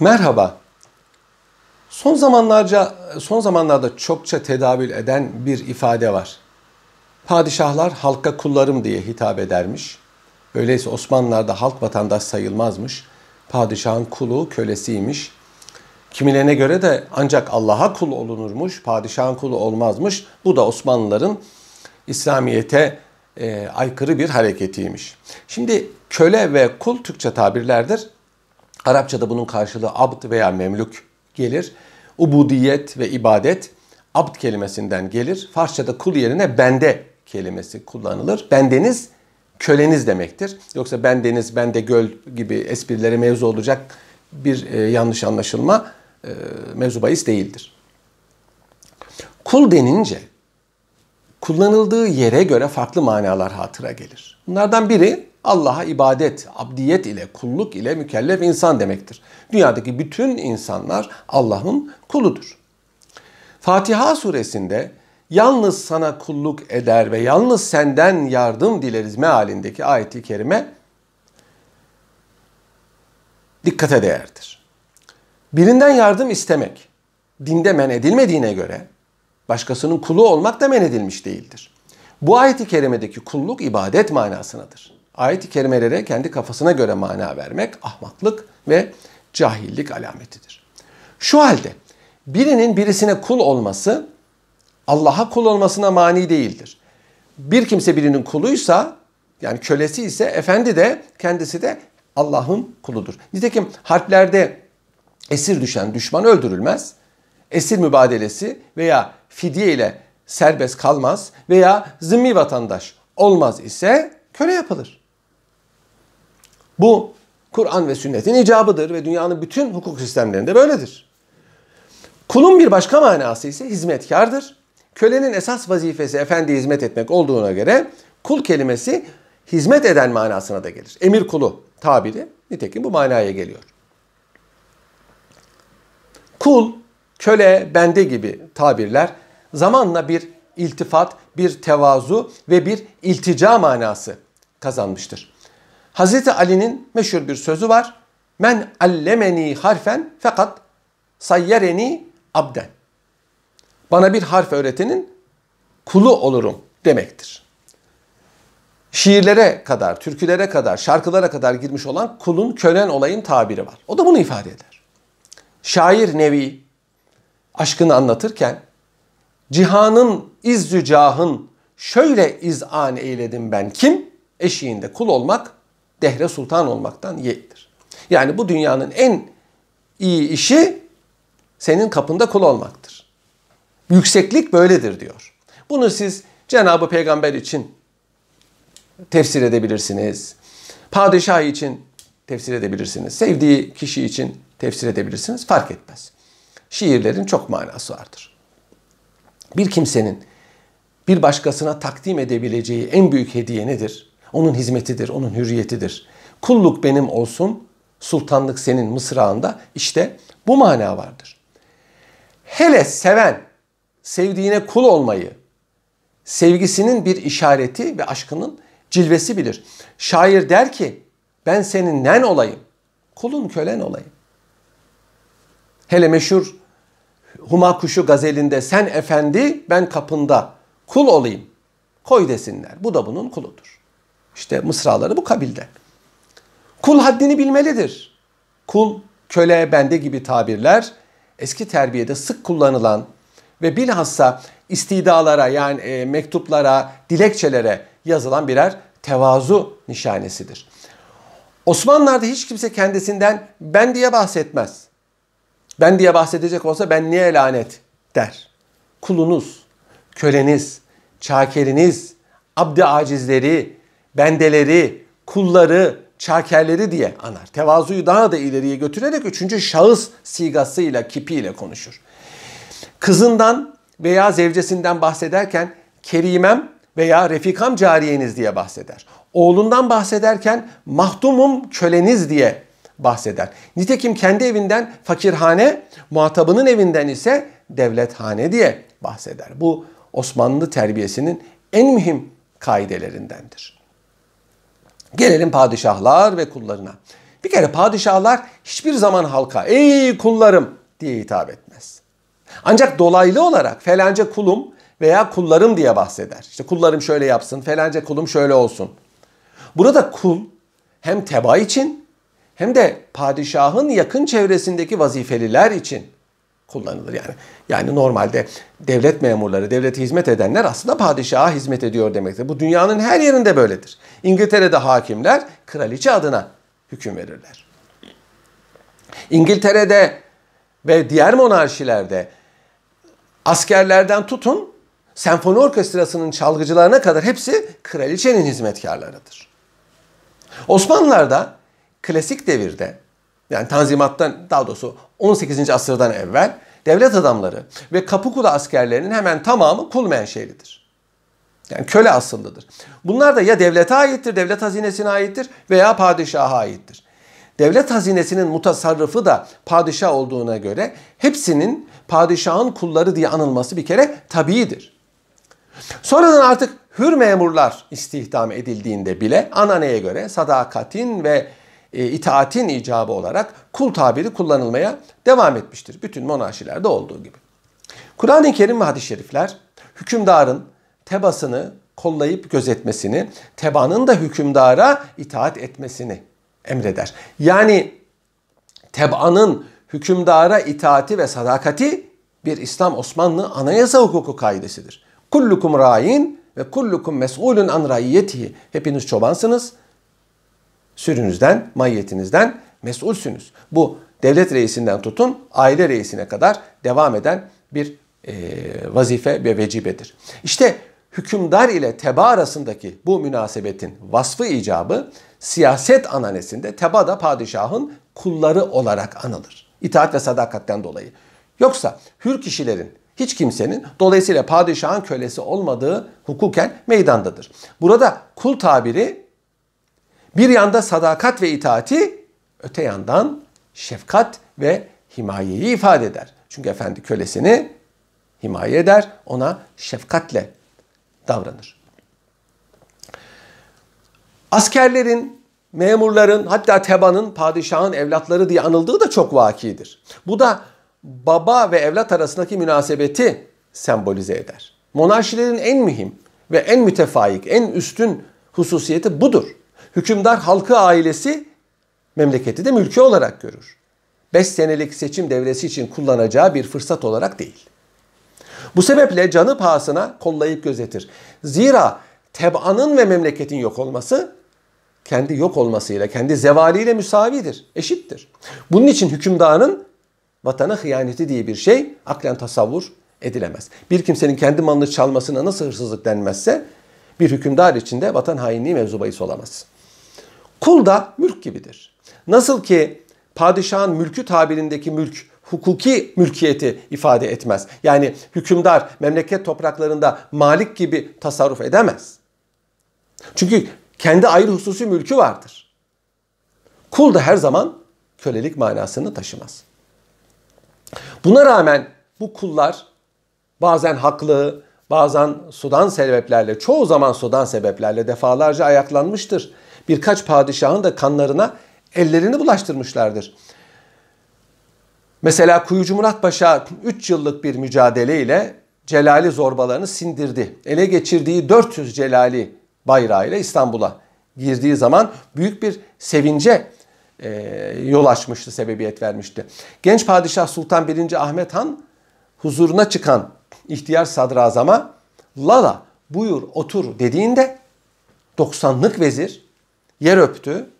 Merhaba. Son zamanlarca son zamanlarda çokça tedavül eden bir ifade var. Padişahlar halka kullarım diye hitap edermiş. Öyleyse Osmanlılar'da halk vatandaş sayılmazmış. Padişahın kulu kölesiymiş. Kimilerine göre de ancak Allah'a kul olunurmuş, padişahın kulu olmazmış. Bu da Osmanlıların İslamiyet'e e, aykırı bir hareketiymiş. Şimdi köle ve kul Türkçe tabirlerdir. Arapçada bunun karşılığı abd veya memlük gelir. Ubudiyet ve ibadet abd kelimesinden gelir. Farsçada kul yerine bende kelimesi kullanılır. Bendeniz köleniz demektir. Yoksa bendeniz, bende göl gibi esprilere mevzu olacak bir e, yanlış anlaşılma e, mevzu değildir. Kul denince kullanıldığı yere göre farklı manalar hatıra gelir. Bunlardan biri Allah'a ibadet, abdiyet ile, kulluk ile mükellef insan demektir. Dünyadaki bütün insanlar Allah'ın kuludur. Fatiha suresinde yalnız sana kulluk eder ve yalnız senden yardım dileriz mealindeki ayeti kerime dikkate değerdir. Birinden yardım istemek dinde men edilmediğine göre başkasının kulu olmak da men edilmiş değildir. Bu ayeti kerimedeki kulluk ibadet manasındadır ayet-i kerimelere kendi kafasına göre mana vermek ahmaklık ve cahillik alametidir. Şu halde birinin birisine kul olması Allah'a kul olmasına mani değildir. Bir kimse birinin kuluysa yani kölesi ise efendi de kendisi de Allah'ın kuludur. Nitekim harplerde esir düşen düşman öldürülmez. Esir mübadelesi veya fidye ile serbest kalmaz veya zimmi vatandaş olmaz ise köle yapılır. Bu Kur'an ve sünnetin icabıdır ve dünyanın bütün hukuk sistemlerinde böyledir. Kulun bir başka manası ise hizmetkardır. Kölenin esas vazifesi efendi hizmet etmek olduğuna göre kul kelimesi hizmet eden manasına da gelir. Emir kulu tabiri nitekim bu manaya geliyor. Kul, köle, bende gibi tabirler zamanla bir iltifat, bir tevazu ve bir iltica manası kazanmıştır. Hazreti Ali'nin meşhur bir sözü var. Men allemeni harfen fakat sayyereni abden. Bana bir harf öğretenin kulu olurum demektir. Şiirlere kadar, türkülere kadar, şarkılara kadar girmiş olan kulun kölen olayın tabiri var. O da bunu ifade eder. Şair Nevi aşkını anlatırken cihanın izzü cahın şöyle izan eyledim ben kim? Eşiğinde kul olmak dehre sultan olmaktan yeğdir. Yani bu dünyanın en iyi işi senin kapında kul olmaktır. Yükseklik böyledir diyor. Bunu siz Cenabı Peygamber için tefsir edebilirsiniz. Padişah için tefsir edebilirsiniz. Sevdiği kişi için tefsir edebilirsiniz. Fark etmez. Şiirlerin çok manası vardır. Bir kimsenin bir başkasına takdim edebileceği en büyük hediye nedir? Onun hizmetidir, onun hürriyetidir. Kulluk benim olsun, sultanlık senin mısrağında işte bu mana vardır. Hele seven, sevdiğine kul olmayı, sevgisinin bir işareti ve aşkının cilvesi bilir. Şair der ki ben senin nen olayım, kulun kölen olayım. Hele meşhur Huma Kuşu gazelinde sen efendi ben kapında kul olayım koy desinler. Bu da bunun kuludur işte mısraları bu kabilde. Kul haddini bilmelidir. Kul, köle, bende gibi tabirler eski terbiyede sık kullanılan ve bilhassa istidalara yani e, mektuplara, dilekçelere yazılan birer tevazu nişanesidir. Osmanlılar'da hiç kimse kendisinden ben diye bahsetmez. Ben diye bahsedecek olsa ben niye lanet der. Kulunuz, köleniz, çakeriniz, abdi acizleri, bendeleri, kulları, çakerleri diye anar. Tevazuyu daha da ileriye götürerek üçüncü şahıs sigasıyla, kipiyle konuşur. Kızından veya zevcesinden bahsederken kerimem veya refikam cariyeniz diye bahseder. Oğlundan bahsederken mahdumum köleniz diye bahseder. Nitekim kendi evinden fakirhane, muhatabının evinden ise devlethane diye bahseder. Bu Osmanlı terbiyesinin en mühim kaidelerindendir. Gelelim padişahlar ve kullarına. Bir kere padişahlar hiçbir zaman halka ey kullarım diye hitap etmez. Ancak dolaylı olarak felanca kulum veya kullarım diye bahseder. İşte kullarım şöyle yapsın, felanca kulum şöyle olsun. Burada kul hem teba için hem de padişahın yakın çevresindeki vazifeliler için kullanılır yani. Yani normalde devlet memurları, devlete hizmet edenler aslında padişaha hizmet ediyor demektir. Bu dünyanın her yerinde böyledir. İngiltere'de hakimler kraliçe adına hüküm verirler. İngiltere'de ve diğer monarşilerde askerlerden tutun senfoni orkestrasının çalgıcılarına kadar hepsi kraliçenin hizmetkarlarıdır. Osmanlılar'da klasik devirde yani Tanzimat'tan daha doğrusu 18. asırdan evvel devlet adamları ve Kapıkulu askerlerinin hemen tamamı kul menşelidir. Yani köle asıllıdır. Bunlar da ya devlete aittir, devlet hazinesine aittir veya padişaha aittir. Devlet hazinesinin mutasarrıfı da padişah olduğuna göre hepsinin padişahın kulları diye anılması bir kere tabiidir. Sonradan artık hür memurlar istihdam edildiğinde bile ananeye göre sadakatin ve e, itaatin icabı olarak kul tabiri kullanılmaya devam etmiştir. Bütün monarşilerde olduğu gibi. Kur'an-ı Kerim ve hadis-i şerifler hükümdarın tebasını kollayıp gözetmesini, tebanın da hükümdara itaat etmesini emreder. Yani tebanın hükümdara itaati ve sadakati bir İslam Osmanlı anayasa hukuku kaidesidir. Kullukum rain ve kullukum mes'ulun an raiyetihi. Hepiniz çobansınız sürünüzden, mahiyetinizden mesulsünüz. Bu devlet reisinden tutun aile reisine kadar devam eden bir e, vazife ve vecibedir. İşte hükümdar ile teba arasındaki bu münasebetin vasfı icabı siyaset ananesinde teba da padişahın kulları olarak anılır. İtaat ve sadakatten dolayı. Yoksa hür kişilerin hiç kimsenin dolayısıyla padişahın kölesi olmadığı hukuken meydandadır. Burada kul tabiri bir yanda sadakat ve itaati, öte yandan şefkat ve himayeyi ifade eder. Çünkü efendi kölesini himaye eder, ona şefkatle davranır. Askerlerin, memurların, hatta tebanın, padişahın evlatları diye anıldığı da çok vakidir. Bu da baba ve evlat arasındaki münasebeti sembolize eder. Monarşilerin en mühim ve en mütefaik, en üstün hususiyeti budur. Hükümdar halkı ailesi memleketi de mülke olarak görür. 5 senelik seçim devresi için kullanacağı bir fırsat olarak değil. Bu sebeple canı pahasına kollayıp gözetir. Zira tebaanın ve memleketin yok olması kendi yok olmasıyla, kendi zevaliyle müsavidir, eşittir. Bunun için hükümdarın vatanı hıyaneti diye bir şey aklen tasavvur edilemez. Bir kimsenin kendi malını çalmasına nasıl hırsızlık denmezse bir hükümdar içinde vatan hainliği mevzu bahis olamaz.'' Kul da mülk gibidir. Nasıl ki padişahın mülkü tabirindeki mülk hukuki mülkiyeti ifade etmez. Yani hükümdar memleket topraklarında malik gibi tasarruf edemez. Çünkü kendi ayrı hususi mülkü vardır. Kul da her zaman kölelik manasını taşımaz. Buna rağmen bu kullar bazen haklı, bazen sudan sebeplerle, çoğu zaman sudan sebeplerle defalarca ayaklanmıştır. Birkaç padişahın da kanlarına ellerini bulaştırmışlardır. Mesela Kuyucu Murat Paşa 3 yıllık bir mücadeleyle Celali zorbalarını sindirdi. Ele geçirdiği 400 Celali bayrağıyla İstanbul'a girdiği zaman büyük bir sevince e, yol açmıştı, sebebiyet vermişti. Genç padişah Sultan 1. Ahmet Han huzuruna çıkan ihtiyar sadrazama Lala buyur otur dediğinde 90'lık vezir yer öptü.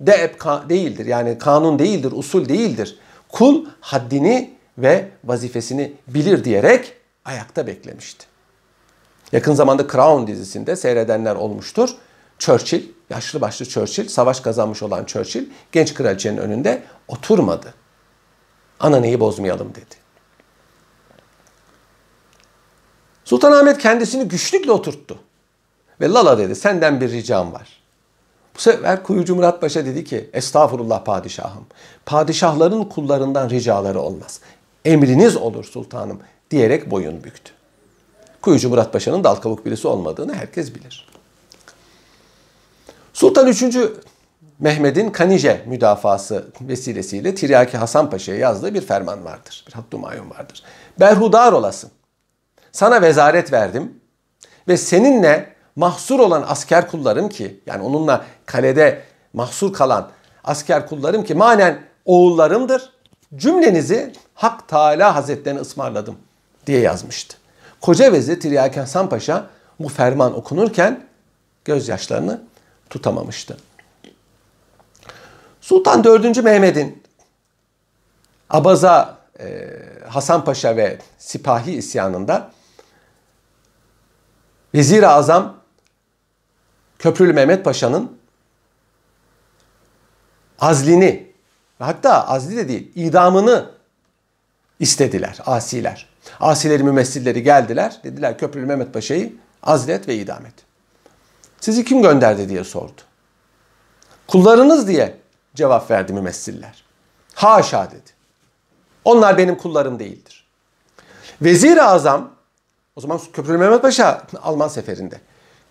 Deeb değildir yani kanun değildir, usul değildir. Kul haddini ve vazifesini bilir diyerek ayakta beklemişti. Yakın zamanda Crown dizisinde seyredenler olmuştur. Churchill, yaşlı başlı Churchill, savaş kazanmış olan Churchill genç kraliçenin önünde oturmadı. Ana neyi bozmayalım dedi. Sultanahmet kendisini güçlükle oturttu. Ve Lala dedi senden bir ricam var. Bu sefer Kuyucu Murat Paşa dedi ki estağfurullah padişahım. Padişahların kullarından ricaları olmaz. Emriniz olur sultanım diyerek boyun büktü. Kuyucu Murat Paşa'nın dal kavuk birisi olmadığını herkes bilir. Sultan 3. Mehmet'in Kanije müdafası vesilesiyle Tiryaki Hasan Paşa'ya yazdığı bir ferman vardır. Bir hattı mayun vardır. Berhudar olasın. Sana vezaret verdim ve seninle mahsur olan asker kullarım ki yani onunla kalede mahsur kalan asker kullarım ki manen oğullarımdır. Cümlenizi Hak Teala Hazretlerine ısmarladım diye yazmıştı. Koca Vezir Tiryaki Hasan Paşa bu ferman okunurken gözyaşlarını tutamamıştı. Sultan 4. Mehmet'in Abaza e, Hasan Paşa ve Sipahi isyanında Vezir-i Azam Köprülü Mehmet Paşa'nın azlini hatta azli de değil idamını istediler asiler. Asileri mümessilleri geldiler. Dediler Köprülü Mehmet Paşa'yı azlet ve idam et. Sizi kim gönderdi diye sordu. Kullarınız diye cevap verdi mümessiller. Haşa dedi. Onlar benim kullarım değildir. Vezir-i Azam o zaman Köprülü Mehmet Paşa Alman seferinde.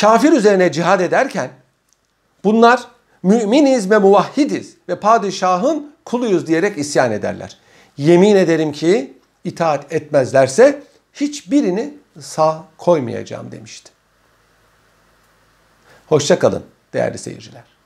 Kafir üzerine cihad ederken bunlar müminiz ve muvahhidiz ve padişahın kuluyuz diyerek isyan ederler. Yemin ederim ki itaat etmezlerse hiçbirini sağ koymayacağım demişti. Hoşçakalın değerli seyirciler.